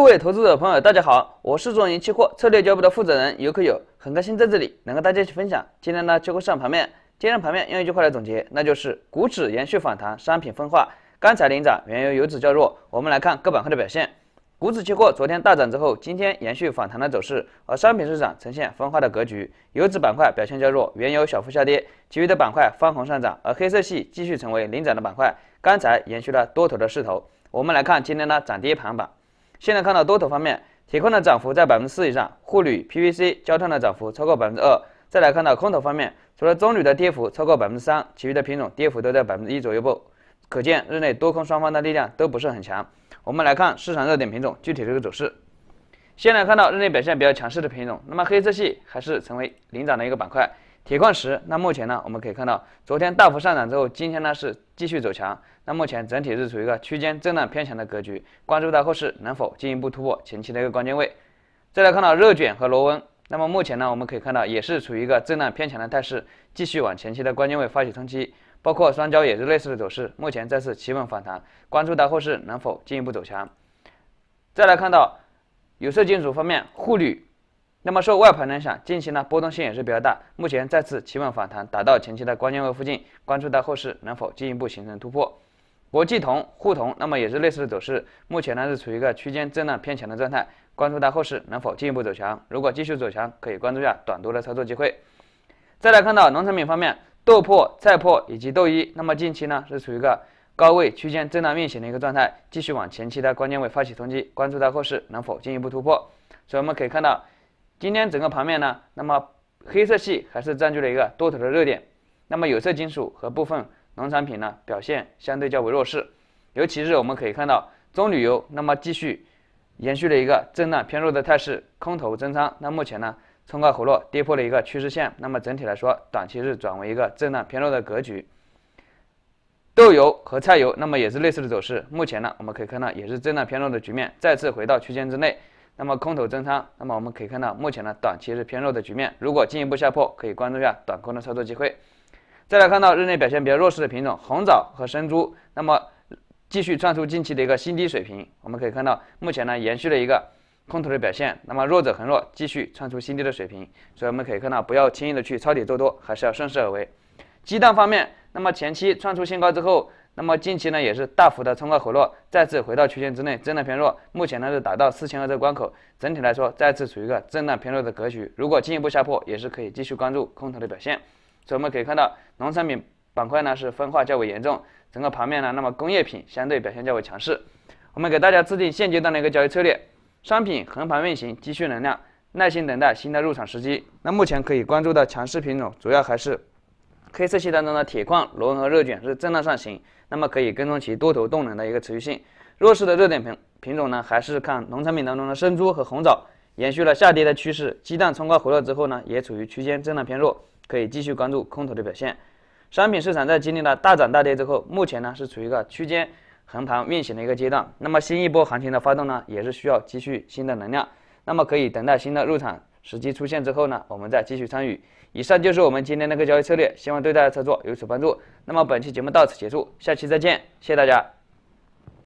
各位投资者朋友，大家好，我是中银期货策略交易部的负责人游可友，很开心在这里能和大家一起分享。今天呢，期货市场盘面，今天盘面用一句话来总结，那就是股指延续反弹，商品分化。钢材领涨，原油、油脂较弱。我们来看各板块的表现。股指期货昨天大涨之后，今天延续反弹的走势，而商品市场呈现分化的格局。油脂板块表现较弱，原油小幅下跌，其余的板块翻红上涨，而黑色系继续成为领涨的板块，钢材延续了多头的势头。我们来看今天的涨跌盘榜。现在看到多头方面，铁矿的涨幅在百分之四以上，沪铝、PVC、焦炭的涨幅超过百分之二。再来看到空头方面，除了棕榈的跌幅超过百分之三，其余的品种跌幅都在百分之一左右不。可见日内多空双方的力量都不是很强。我们来看市场热点品种具体的一个走势。先来看到日内表现比较强势的品种，那么黑色系还是成为领涨的一个板块。铁矿石，那目前呢？我们可以看到，昨天大幅上涨之后，今天呢是继续走强。那目前整体是处于一个区间震荡偏强的格局，关注到后市能否进一步突破前期的一个关键位。再来看到热卷和螺纹，那么目前呢，我们可以看到也是处于一个震荡偏强的态势，继续往前期的关键位发起冲击。包括双焦也是类似的走势，目前再次企稳反弹，关注到后市能否进一步走强。再来看到有色金属方面，沪铝。那么受外盘影响，近期呢波动性也是比较大。目前再次企稳反弹，达到前期的关键位附近，关注到后市能否进一步形成突破。国际铜、沪铜那么也是类似的走势，目前呢是处于一个区间震荡偏强的状态，关注到后市能否进一步走强。如果继续走强，可以关注一下短多的操作机会。再来看到农产品方面，豆粕、菜粕以及豆一，那么近期呢是处于一个高位区间震荡运行的一个状态，继续往前期的关键位发起冲击，关注到后市能否进一步突破。所以我们可以看到。今天整个盘面呢，那么黑色系还是占据了一个多头的热点，那么有色金属和部分农产品呢表现相对较为弱势，尤其是我们可以看到棕榈油，那么继续延续了一个震荡偏弱的态势，空头增仓，那目前呢冲高回落跌破了一个趋势线，那么整体来说短期是转为一个震荡偏弱的格局。豆油和菜油那么也是类似的走势，目前呢我们可以看到也是震荡偏弱的局面，再次回到区间之内。那么空头增仓，那么我们可以看到，目前呢短期是偏弱的局面。如果进一步下破，可以关注一下短空的操作机会。再来看到日内表现比较弱势的品种，红枣和生猪，那么继续创出近期的一个新低水平。我们可以看到，目前呢延续了一个空头的表现，那么弱者恒弱，继续创出新低的水平。所以我们可以看到，不要轻易的去抄底做多，还是要顺势而为。鸡蛋方面，那么前期创出新高之后。那么近期呢也是大幅的冲高回落，再次回到区间之内，震荡偏弱。目前呢是达到四千二这个关口，整体来说再次处于一个震荡偏弱的格局。如果进一步下破，也是可以继续关注空头的表现。所以我们可以看到，农产品板块呢是分化较为严重，整个盘面呢，那么工业品相对表现较为强势。我们给大家制定现阶段的一个交易策略：商品横盘运行，积蓄能量，耐心等待新的入场时机。那目前可以关注的强势品种，主要还是。黑色系当中的铁矿螺纹和热卷是震荡上行，那么可以跟踪其多头动能的一个持续性。弱势的热点品品种呢，还是看农产品当中的生猪和红枣，延续了下跌的趋势。鸡蛋冲高回落之后呢，也处于区间震荡偏弱，可以继续关注空头的表现。商品市场在经历了大涨大跌之后，目前呢是处于一个区间横盘运行的一个阶段。那么新一波行情的发动呢，也是需要积蓄新的能量，那么可以等待新的入场。时机出现之后呢，我们再继续参与。以上就是我们今天那个交易策略，希望对大家操作有所帮助。那么本期节目到此结束，下期再见，谢谢大家。